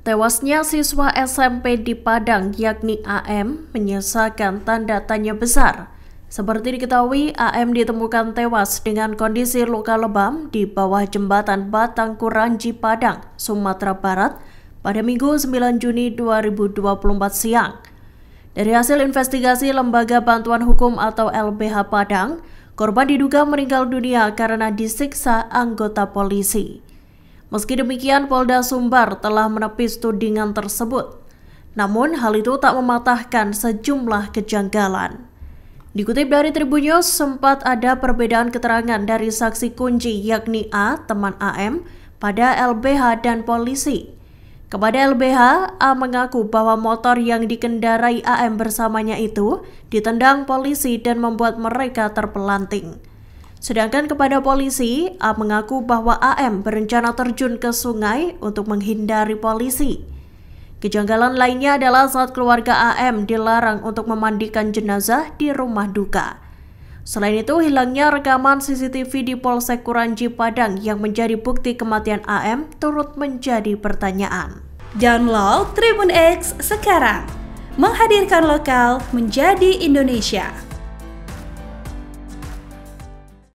Tewasnya siswa SMP di Padang yakni AM menyisakan tanda tanya besar. Seperti diketahui, AM ditemukan tewas dengan kondisi luka lebam di bawah jembatan Batang Kuranji Padang, Sumatera Barat pada Minggu 9 Juni 2024 siang. Dari hasil investigasi Lembaga Bantuan Hukum atau LBH Padang, korban diduga meninggal dunia karena disiksa anggota polisi. Meski demikian, Polda Sumbar telah menepis tudingan tersebut. Namun, hal itu tak mematahkan sejumlah kejanggalan. Dikutip dari Tribun sempat ada perbedaan keterangan dari saksi kunci yakni A, teman AM, pada LBH dan polisi. Kepada LBH, A mengaku bahwa motor yang dikendarai AM bersamanya itu ditendang polisi dan membuat mereka terpelanting. Sedangkan kepada polisi, A mengaku bahwa AM berencana terjun ke sungai untuk menghindari polisi. Kejanggalan lainnya adalah saat keluarga AM dilarang untuk memandikan jenazah di rumah duka. Selain itu, hilangnya rekaman CCTV di Polsek Kuranji Padang yang menjadi bukti kematian AM turut menjadi pertanyaan. Download Tribun X sekarang, menghadirkan lokal menjadi Indonesia.